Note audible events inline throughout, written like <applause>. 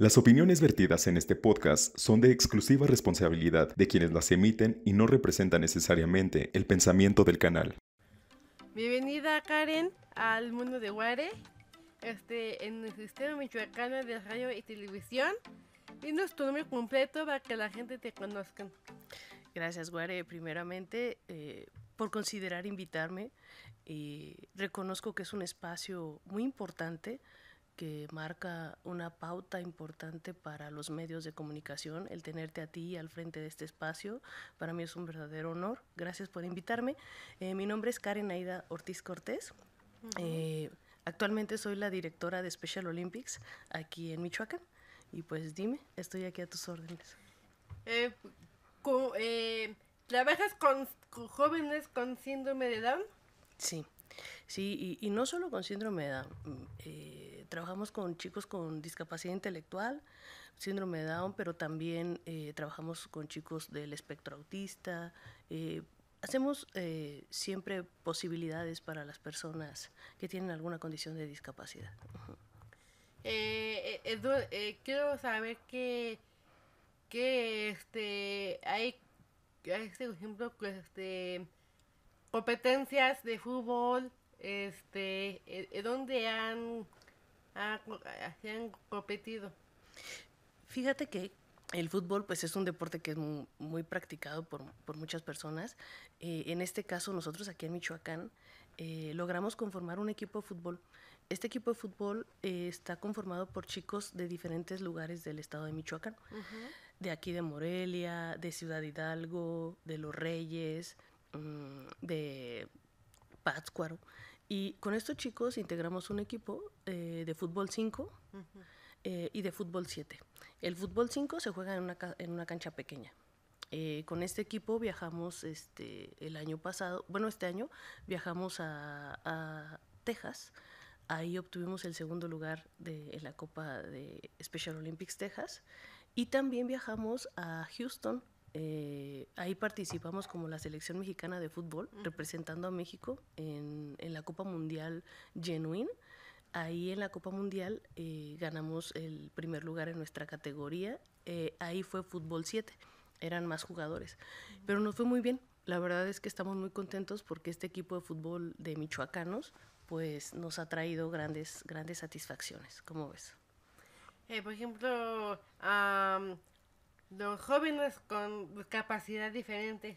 Las opiniones vertidas en este podcast son de exclusiva responsabilidad de quienes las emiten y no representan necesariamente el pensamiento del canal. Bienvenida Karen al mundo de Guare, este, en el sistema michoacano de radio y televisión. Y nuestro nombre completo para que la gente te conozca. Gracias Guare, primeramente eh, por considerar invitarme. y eh, reconozco que es un espacio muy importante que marca una pauta importante para los medios de comunicación, el tenerte a ti al frente de este espacio. Para mí es un verdadero honor. Gracias por invitarme. Eh, mi nombre es Karen Aida Ortiz Cortés. Eh, actualmente soy la directora de Special Olympics aquí en Michoacán. Y pues dime, estoy aquí a tus órdenes. Eh, eh ¿Trabajas con, jóvenes con síndrome de Down? Sí. Sí, y, no solo con síndrome de Down, mm, trabajamos con chicos con discapacidad intelectual, síndrome de Down, pero también eh, trabajamos con chicos del espectro autista. Eh, hacemos eh, siempre posibilidades para las personas que tienen alguna condición de discapacidad. quiero saber que, que este, hay, hay por este ejemplo, pues, este, competencias de fútbol, este, eh, han Ah, han competido. Fíjate que el fútbol pues es un deporte que es muy, practicado por, muchas personas. Eh, en este caso nosotros aquí en Michoacán eh, logramos conformar un equipo de fútbol. Este equipo de fútbol eh, está conformado por chicos de diferentes lugares del estado de Michoacán. De aquí de Morelia, de Ciudad Hidalgo, de Los Reyes, mm, de Pátzcuaro. Y con estos chicos integramos un equipo eh, de fútbol 5 eh, y de fútbol 7. El fútbol 5 se juega en una, cancha pequeña. Eh, con este equipo viajamos este, el año pasado, bueno, este año viajamos a, Texas. Ahí obtuvimos el segundo lugar de, en la Copa de Special Olympics Texas. Y también viajamos a Houston eh, ahí participamos como la selección mexicana de fútbol, representando a México en, la Copa Mundial Genuine. Ahí en la Copa Mundial eh, ganamos el primer lugar en nuestra categoría. Eh, ahí fue fútbol 7, eran más jugadores. Pero nos fue muy bien. La verdad es que estamos muy contentos porque este equipo de fútbol de michoacanos pues nos ha traído grandes, grandes satisfacciones. ¿Cómo ves? por ejemplo, los jóvenes con capacidad diferentes.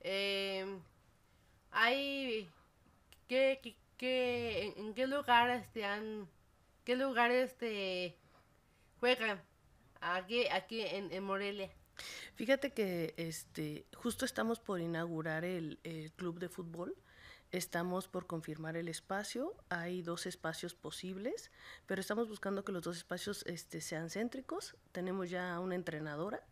Eh, em, hay qué, qué, en qué lugar han qué juegan aquí en, en Morelia. Fíjate que este justo estamos por inaugurar el, el club de fútbol Estamos por confirmar el espacio. Hay dos espacios posibles, pero estamos buscando que los dos espacios este, sean céntricos. Tenemos ya una entrenadora.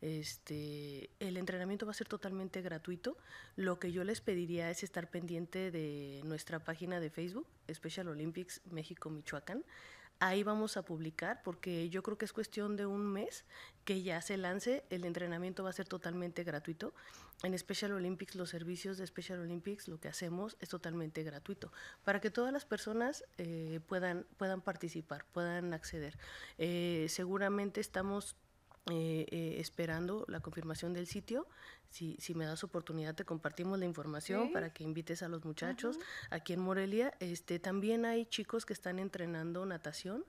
Este, el entrenamiento va a ser totalmente gratuito. Lo que yo les pediría es estar pendiente de nuestra página de Facebook, Special Olympics México Michoacán. Ahí vamos a publicar porque yo creo que es cuestión de un mes que ya se lance. El entrenamiento va a ser totalmente gratuito. En Special Olympics, los servicios de Special Olympics, lo que hacemos es totalmente gratuito para que todas las personas eh, puedan, puedan participar, puedan acceder. Eh, seguramente estamos eh, eh, esperando la confirmación del sitio. Si, si, me das oportunidad, te compartimos la información para que invites a los muchachos. Aquí en Morelia este, también hay chicos que están entrenando natación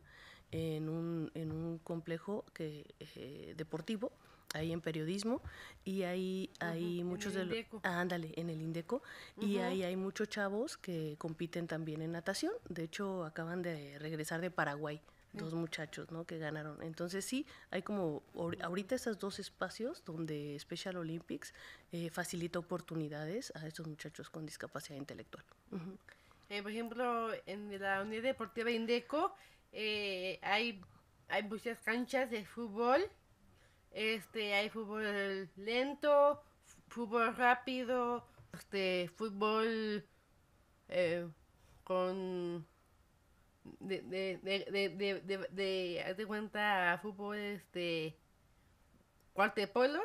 en un, un complejo que, eh, deportivo ahí en periodismo y ahí hay muchos de los ándale en el Indeco y ahí hay muchos chavos que compiten también en natación de hecho acaban de regresar de Paraguay dos muchachos, ¿no? Que ganaron. Entonces sí, hay como ahorita esos dos espacios donde Special Olympics eh, facilita oportunidades a estos muchachos con discapacidad intelectual. Eh, por ejemplo, en la Unidad Deportiva Indeco eh, hay, hay muchas canchas de fútbol, este, hay fútbol lento, fútbol rápido, este, fútbol con de, de, de, de, de, de de cuenta, fútbol, este, cuarto polo.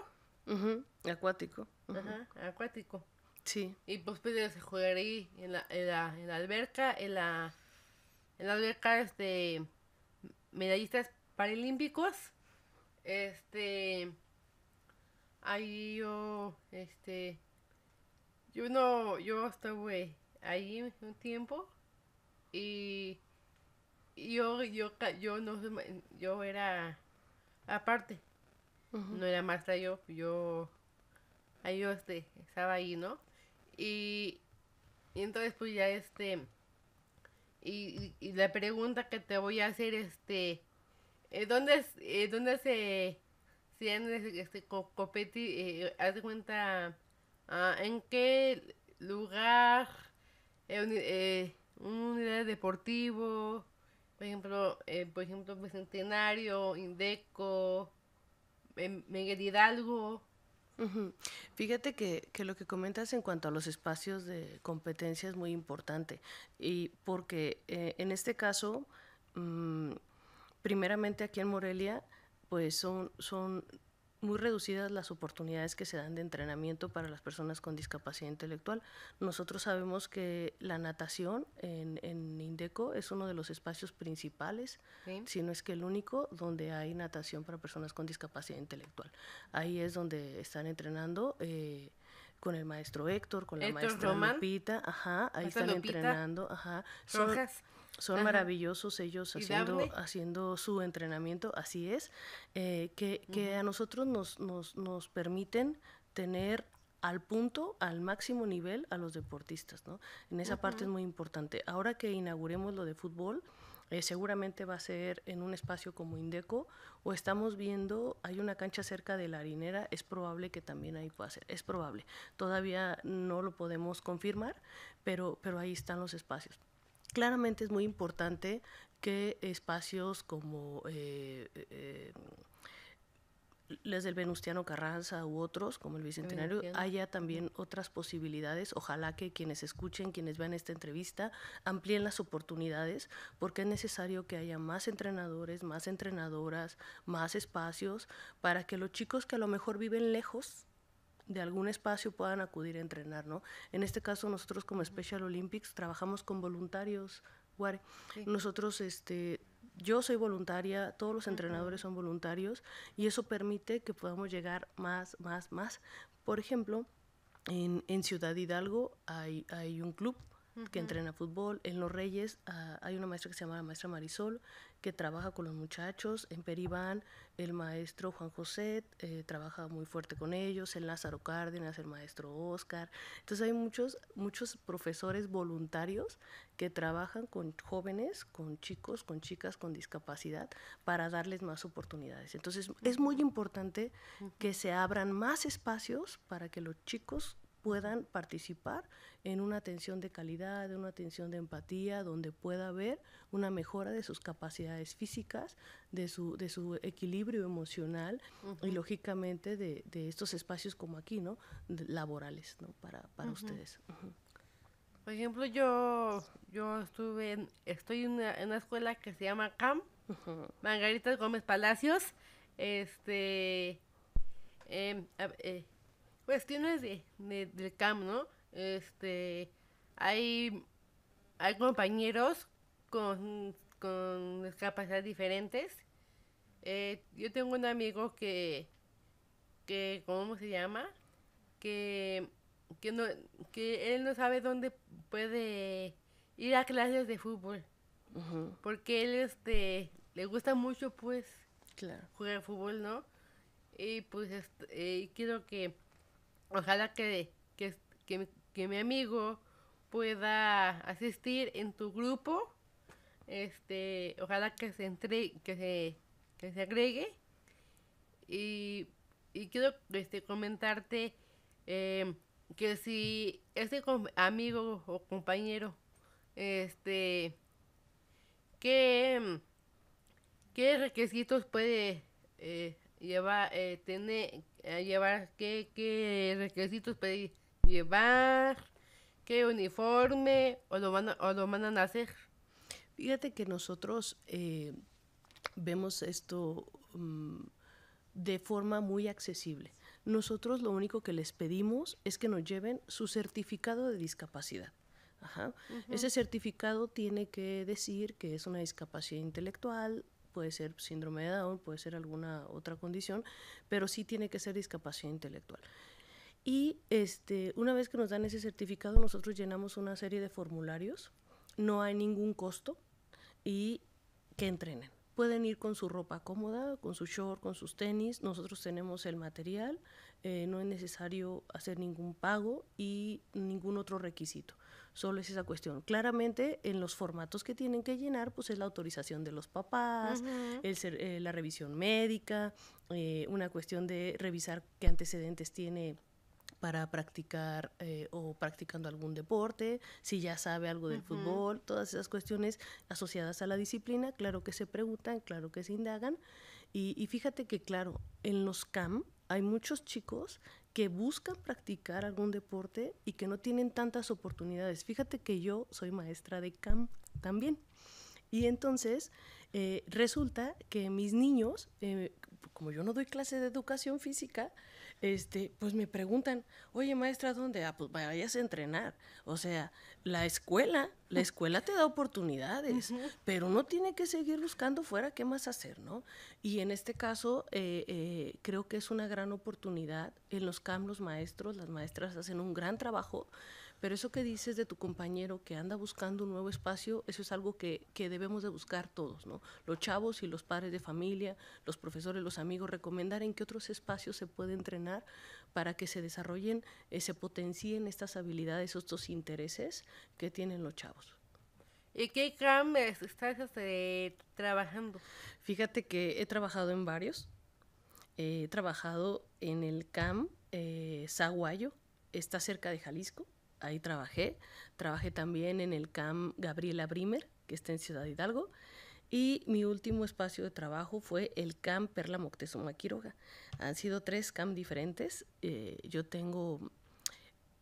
Acuático. acuático. Sí. Y después pues, de jugar ahí en la, alberca, en la, la alberca, este, medallistas paralímpicos, este, ahí yo, este, yo no, yo estuve ahí un tiempo y yo, yo, yo, no, yo era aparte. No era más yo, yo, yo este, estaba ahí, ¿no? Y, y entonces pues ya este, y, la pregunta que te voy a hacer, este, eh, ¿dónde, eh, dónde se, si han este, copeti, eh, haz de cuenta, ah, en qué lugar, un, un deportivo, por ejemplo, eh, por ejemplo, Bicentenario, Indeco, em, Miguel Hidalgo. Fíjate que, lo que comentas en cuanto a los espacios de competencia es muy importante y porque eh, en este caso, mm, primeramente aquí en Morelia, pues son, son muy reducidas las oportunidades que se dan de entrenamiento para las personas con discapacidad intelectual. Nosotros sabemos que la natación en, en INDECO es uno de los espacios principales, si no es que el único, donde hay natación para personas con discapacidad intelectual. Ahí es donde están entrenando. Eh, con el maestro Héctor, con la maestra ajá, ahí están entrenando, ajá. Son maravillosos ellos haciendo, haciendo su entrenamiento, así es, eh, que, a nosotros nos, nos, permiten tener al punto, al máximo nivel a los deportistas, ¿no? En esa parte es muy importante. Ahora que inauguremos lo de fútbol, eh, seguramente va a ser en un espacio como Indeco o estamos viendo, hay una cancha cerca de la harinera, es probable que también ahí pueda ser, es probable. Todavía no lo podemos confirmar, pero, pero ahí están los espacios claramente es muy importante que espacios como eh, eh del Venustiano Carranza u otros, como el Bicentenario, haya también otras posibilidades. Ojalá que quienes escuchen, quienes vean esta entrevista, amplíen las oportunidades, porque es necesario que haya más entrenadores, más entrenadoras, más espacios, para que los chicos que a lo mejor viven lejos, de algún espacio puedan acudir a entrenar, ¿no? En este caso nosotros como Special Olympics trabajamos con voluntarios, Nosotros, este, yo soy voluntaria, todos los entrenadores son voluntarios y eso permite que podamos llegar más, más, más. Por ejemplo, en, Ciudad Hidalgo hay, un club que entrena fútbol. En Los Reyes ah, hay una maestra que se llama la maestra Marisol, que trabaja con los muchachos. En Peribán, el maestro Juan José eh, trabaja muy fuerte con ellos, en Lázaro Cárdenas, el maestro Oscar. Entonces hay muchos, muchos profesores voluntarios que trabajan con jóvenes, con chicos, con chicas con discapacidad para darles más oportunidades. Entonces es muy importante que se abran más espacios para que los chicos puedan participar en una atención de calidad, en una atención de empatía, donde pueda haber una mejora de sus capacidades físicas, de su, de su equilibrio emocional y lógicamente de, estos espacios como aquí, ¿no? laborales, ¿no? Para, ustedes. Por ejemplo, yo, yo estuve estoy en una, escuela que se llama CAM, Margarita Gómez Palacios, este... Em, eh, cuestiones de, de, del CAM, ¿no? Este, hay, hay compañeros con, con diferentes. Eh, yo tengo un amigo que, que ¿cómo se llama? Que, que, no, que él no sabe dónde puede ir a clases de fútbol. Porque él este, le gusta mucho, pues, claro. jugar fútbol, ¿no? Y pues, este, quiero que Ojalá que, mi amigo pueda asistir en tu grupo. Este, ojalá que se entre, que se, se agregue. Y, quiero este, comentarte em, que si este amigo o compañero, este, ¿qué, qué requisitos puede eh, llevar, eh, tener, llevar, qué, requisitos pedir, llevar, qué uniforme, o lo, van lo mandan a hacer. Fíjate que nosotros eh, vemos esto mm, de forma muy accesible. Nosotros lo único que les pedimos es que nos lleven su certificado de discapacidad. Ese certificado tiene que decir que es una discapacidad intelectual, puede ser síndrome de Down, puede ser alguna otra condición, pero sí tiene que ser discapacidad intelectual. Y este, una vez que nos dan ese certificado, nosotros llenamos una serie de formularios, no hay ningún costo y que entrenen. Pueden ir con su ropa cómoda, con su short, con sus tenis. Nosotros tenemos el material, eh, no es necesario hacer ningún pago y ningún otro requisito solo es esa cuestión. Claramente en los formatos que tienen que llenar, pues es la autorización de los papás, eh, la revisión médica, eh, una cuestión de revisar qué antecedentes tiene para practicar eh, o practicando algún deporte, si ya sabe algo del fútbol, todas esas cuestiones asociadas a la disciplina, claro que se preguntan, claro que se indagan. Y, y fíjate que, claro, en los CAM, hay muchos chicos que buscan practicar algún deporte y que no tienen tantas oportunidades. Fíjate que yo soy maestra de camp también. Y entonces eh, resulta que mis niños, eh, como yo no doy clase de educación física, este, pues me preguntan, oye maestra, ¿dónde? Ah, pues vayas a entrenar. O sea, la escuela, la escuela te da oportunidades, pero uno tiene que seguir buscando fuera qué más hacer, ¿no? Y en este caso, eh, eh, creo que es una gran oportunidad. En los CAM los maestros, las maestras hacen un gran trabajo pero eso que dices de tu compañero que anda buscando un nuevo espacio, eso es algo que, debemos de buscar todos, ¿no? Los chavos y los padres de familia, los profesores, los amigos, recomendar en qué otros espacios se puede entrenar para que se desarrollen, eh, se potencien estas habilidades, estos intereses que tienen los chavos. ¿Y qué CAM estás este, trabajando? Fíjate que he trabajado en varios. He trabajado en el CAM eh, Zaguayo, está cerca de Jalisco ahí trabajé. Trabajé también en el CAM Gabriela Brimer, que está en Ciudad Hidalgo. Y mi último espacio de trabajo fue el CAM Perla Moctezuma Quiroga. Han sido tres CAM diferentes. Eh, yo tengo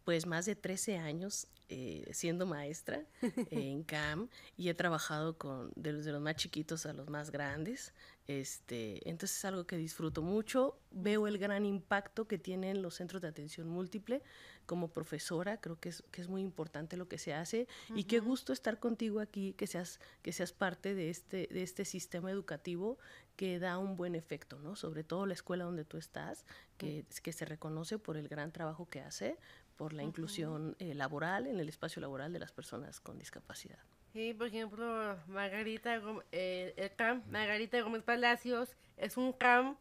pues más de 13 años eh, siendo maestra <laughs> en CAM y he trabajado con de los, de los más chiquitos a los más grandes. Este, entonces es algo que disfruto mucho. Veo el gran impacto que tienen los centros de atención múltiple como profesora. Creo que es, muy importante lo que se hace. Y qué gusto estar contigo aquí, que seas, parte este, de este, sistema educativo que da un buen efecto, Sobre todo la escuela donde tú estás, que, se reconoce por el gran trabajo que hace, por la inclusión eh, laboral, en el espacio laboral de las personas con discapacidad. Sí, por ejemplo, Margarita, eh, el camp Margarita Gómez Palacios es un camp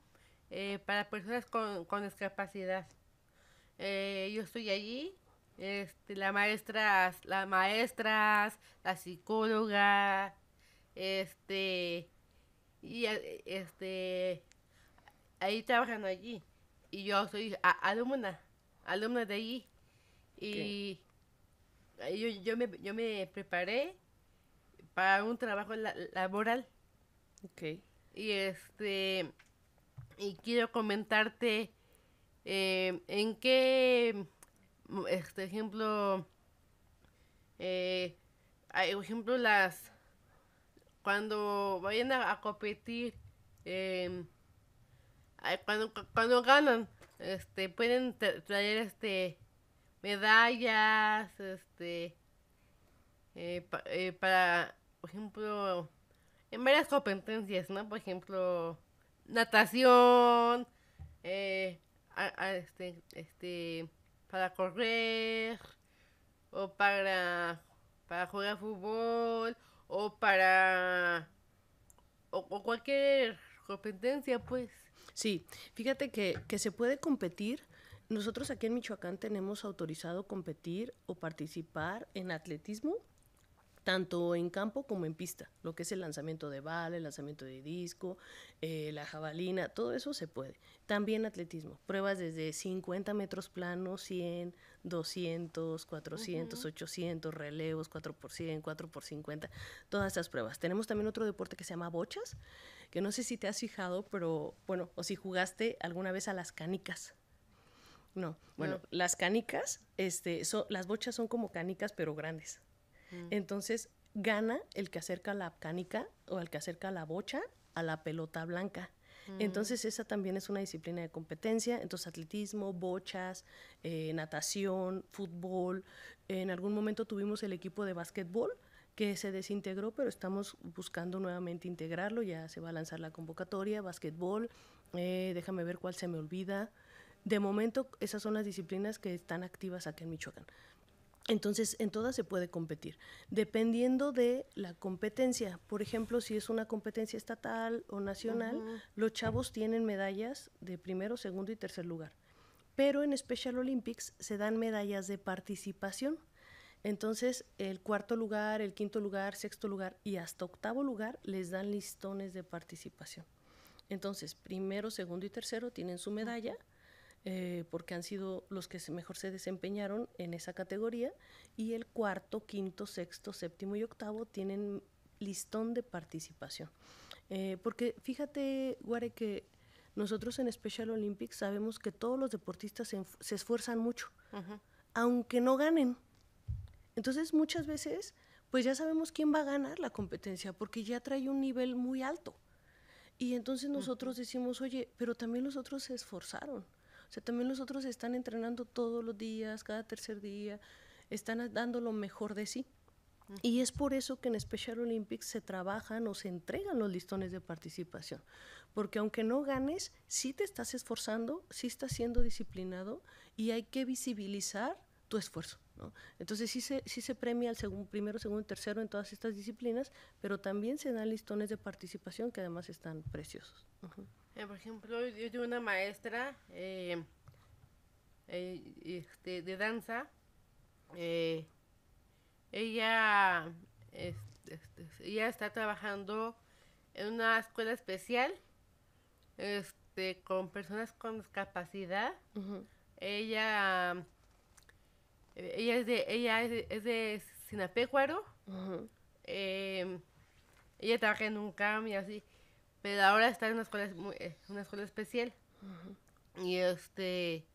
eh, para personas con, discapacidad. Eh, yo estoy allí, este, la maestra, las maestras, la psicóloga, este, y este, ahí trabajan allí. Y yo soy alumna, alumna de allí. Y yo, yo, me, yo me preparé para un trabajo laboral. Ok. Y este, y quiero comentarte em, en qué, mm, este ejemplo, eh, por ejemplo, las, cuando vayan a, competir, em, cuando, ganan, este, pueden traer, este, medallas, este, eh, eh, para por ejemplo, en varias competencias, ¿no? Por ejemplo, natación, eh, este, este, para correr, o para, para jugar fútbol, o para, cualquier competencia, pues. Sí, fíjate que se puede competir. Nosotros aquí en Michoacán tenemos autorizado competir o participar en atletismo, tanto en campo como en pista, lo que es el lanzamiento de bala, el lanzamiento de disco, eh, la jabalina, todo eso se puede. También atletismo, pruebas desde 50 metros planos, 100, 200, 400, 800, relevos, 4 por 100, 4 por 50, todas esas pruebas. Tenemos también otro deporte que se llama bochas, que no sé si te has fijado, pero bueno, o si jugaste alguna vez a las canicas. No, bueno, las canicas, este, las bochas son como canicas pero grandes. Entonces gana el que acerca la canica o el que acerca la bocha a la pelota blanca. Mm. Entonces esa también es una disciplina de competencia, entonces atletismo, bochas, eh, natación, fútbol. En algún momento tuvimos el equipo de básquetbol, que se desintegró, pero estamos buscando nuevamente integrarlo. Ya se va a lanzar la convocatoria, básquetbol, eh, déjame ver cuál se me olvida. De momento, esas son las disciplinas que están activas aquí en Michoacán. Entonces, en todas se puede competir, dependiendo de la competencia. Por ejemplo, si es una competencia estatal o nacional, los chavos tienen medallas de primero, segundo y tercer lugar. Pero en Special Olympics se dan medallas de participación. Entonces, el cuarto lugar, el quinto lugar, sexto lugar y hasta octavo lugar les dan listones de participación. Entonces, primero, segundo y tercero tienen su medalla. Eh, porque han sido los que mejor se desempeñaron en esa categoría, y el cuarto, quinto, sexto, séptimo y octavo tienen listón de participación. Eh, porque fíjate, Guare, que nosotros en Special Olympics sabemos que todos los deportistas se, esfuerzan mucho, aunque no ganen. Entonces muchas veces, pues ya sabemos quién va a ganar la competencia, porque ya trae un nivel muy alto. Y entonces nosotros decimos, oye, pero también los otros se esforzaron. O sea, también los otros están entrenando todos los días, cada tercer día, están dando lo mejor de sí. Y es por eso que en Special Olympics se trabajan o se entregan los listones de participación. Porque aunque no ganes, sí te estás esforzando, sí estás siendo disciplinado y hay que visibilizar tu esfuerzo. ¿no? Entonces sí se, sí se premia al segundo, primero, segundo y tercero en todas estas disciplinas, pero también se dan listones de participación que además están preciosos. Eh, por ejemplo, yo tengo una maestra eh, eh, este, de danza. ella, este, este, ella está trabajando en una escuela especial con personas con discapacidad. Ella ella es de ella es de, Sinapecuaro. ella trabaja en un cam y así pero ahora está en una escuela, eh, una escuela especial. Y este.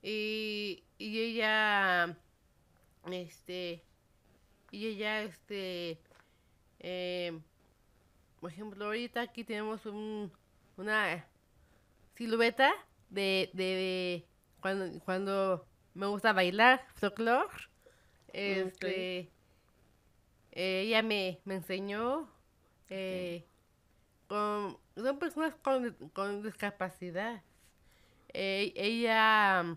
Y, y ella. Este. Y ella, este. Eh, por ejemplo, ahorita aquí tenemos un, una silueta de, de, cuando, cuando me gusta bailar folclore. Este, eh, Ella me, me enseñó. Eh, son personas con, discapacidad. Eh, ella,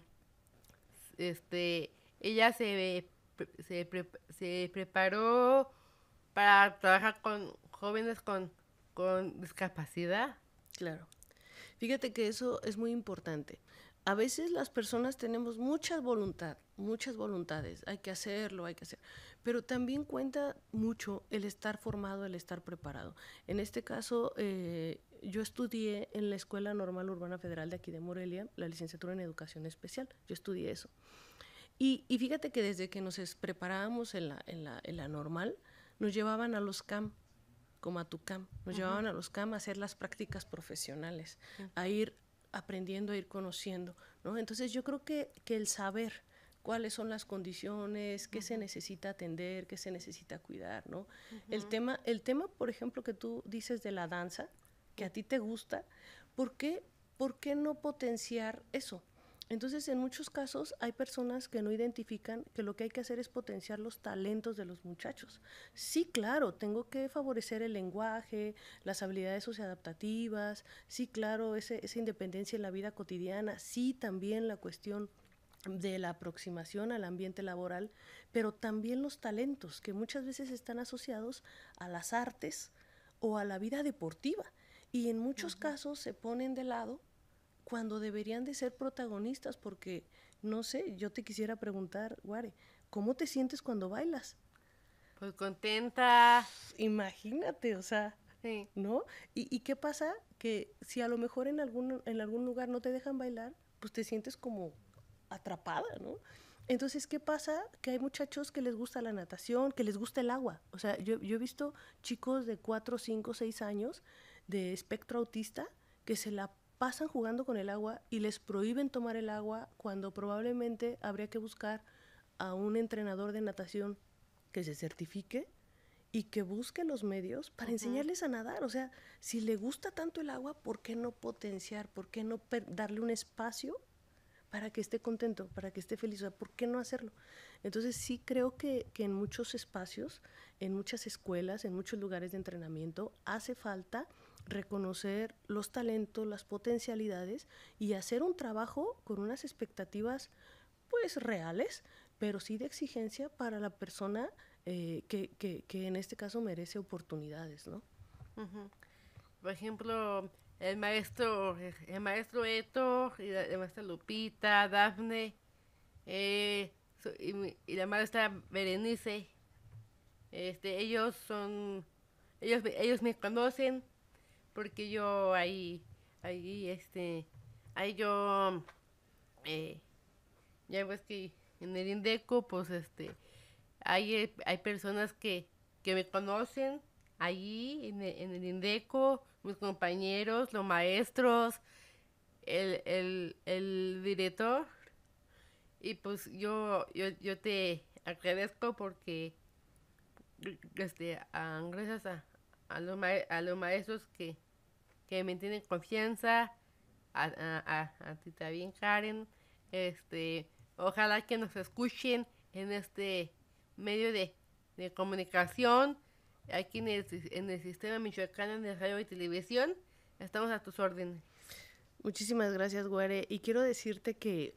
este, ella se, se, preparó para trabajar con jóvenes con, discapacidad. Claro. Fíjate que eso es muy importante. A veces las personas tenemos mucha voluntad, muchas voluntades, hay que hacerlo, hay que hacerlo, pero también cuenta mucho el estar formado, el estar preparado. En este caso, eh, yo estudié en la Escuela Normal Urbana Federal de aquí de Morelia, la licenciatura en Educación Especial, yo estudié eso. Y, fíjate que desde que nos preparábamos en la, en la, normal, nos llevaban a los CAM, como a tu CAM, nos llevaban a los CAM a hacer las prácticas profesionales, a ir aprendiendo, a ir conociendo, Entonces yo creo que, que el saber, cuáles son las condiciones, qué se necesita atender, qué se necesita cuidar, ¿no? el, tema, el tema, por ejemplo, que tú dices de la danza, que a ti te gusta, ¿por qué, por qué no potenciar eso? Entonces, en muchos casos hay personas que no identifican que lo que hay que hacer es potenciar los talentos de los muchachos. Sí, claro, tengo que favorecer el lenguaje, las habilidades socioadaptativas, sí, claro, esa independencia en la vida cotidiana, sí, también la cuestión de la aproximación al ambiente laboral, pero también los talentos que muchas veces están asociados a las artes o a la vida deportiva y en muchos casos se ponen de lado cuando deberían de ser protagonistas porque no sé, yo te quisiera preguntar, Guare, ¿cómo te sientes cuando bailas? Pues contenta. Imagínate, o sea, ¿no? ¿Y, qué pasa? Que si a lo mejor en algún, en algún lugar no te dejan bailar, pues te sientes como atrapada, ¿no? Entonces, ¿qué pasa? Que hay muchachos que les gusta la natación, que les gusta el agua. O sea, yo, he visto chicos de 4, 5, 6 años de espectro autista que se la pasan jugando con el agua y les prohíben tomar el agua cuando probablemente habría que buscar a un entrenador de natación que se certifique y que busque los medios para enseñarles a nadar. O sea, si le gusta tanto el agua, ¿por qué no potenciar? ¿Por qué no darle un espacio para que esté contento, para que esté feliz. ¿por qué no hacerlo? Entonces sí creo que, en muchos espacios, en muchas escuelas, en muchos lugares de entrenamiento, hace falta reconocer los talentos, las potencialidades y hacer un trabajo con unas expectativas pues reales, pero sí de exigencia para la persona eh, que, en este caso merece oportunidades, ¿no? Por ejemplo, el maestro, el maestro Eto y la, maestra Lupita, Dafne, eh, y, la maestra Berenice. Este, ellos son, ellos, ellos me conocen porque yo ahí, ahí, este, ahí yo, eh, ya ves que en el Indeco, pues, este, hay, hay personas que, que me conocen allí e, en el, INDECO, mis compañeros, los maestros, el, el, el director. Y pues yo, yo, yo te agradezco porque este, a, ah, gracias a, los a los maestros que, que me tienen confianza, a, a, a, ti también Karen, este, ojalá que nos escuchen en este medio de, de comunicación aquí en el, en el Sistema Michoacano de Radio y Televisión. Estamos a tus órdenes. Muchísimas gracias, Guare. Y quiero decirte que,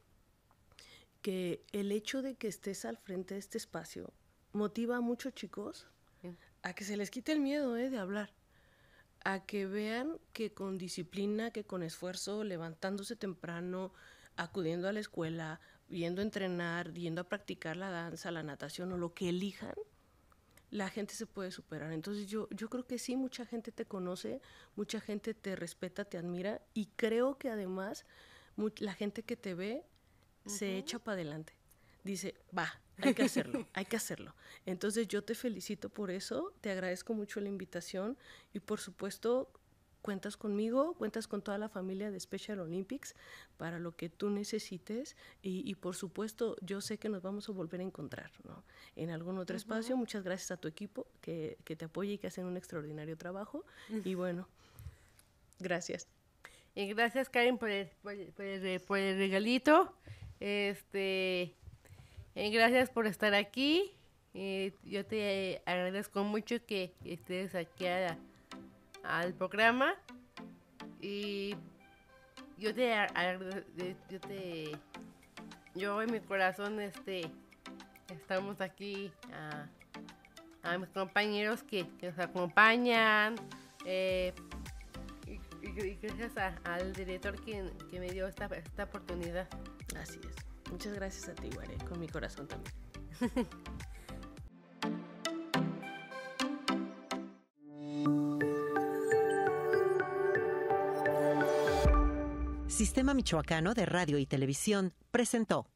que el hecho de que estés al frente de este espacio motiva a muchos chicos a que se les quite el miedo eh, de hablar, a que vean que con disciplina, que con esfuerzo, levantándose temprano, acudiendo a la escuela, viendo entrenar, yendo a practicar la danza, la natación o lo que elijan, la gente se puede superar. Entonces yo, yo creo que sí, mucha gente te conoce, mucha gente te respeta, te admira y creo que además la gente que te ve se echa para adelante. Dice, va, hay que hacerlo, <laughs> hay que hacerlo. Entonces yo te felicito por eso, te agradezco mucho la invitación y por supuesto cuentas conmigo, cuentas con toda la familia de Special Olympics para lo que tú necesites y, por supuesto yo sé que nos vamos a volver a encontrar en algún otro espacio. Muchas gracias a tu equipo que, te apoya y que hacen un extraordinario trabajo y bueno, gracias. Y gracias Karen por el, regalito. Este, y eh, gracias por estar aquí. Eh, yo te agradezco mucho que estés aquí a al programa. Y yo te, yo te, yo en mi corazón, este, estamos aquí a, mis compañeros que, nos acompañan. Eh, y, gracias al director que, me dio esta, esta oportunidad. Así es. Muchas gracias a ti, guare con mi corazón también. <laughs> Sistema Michoacano de Radio y Televisión presentó.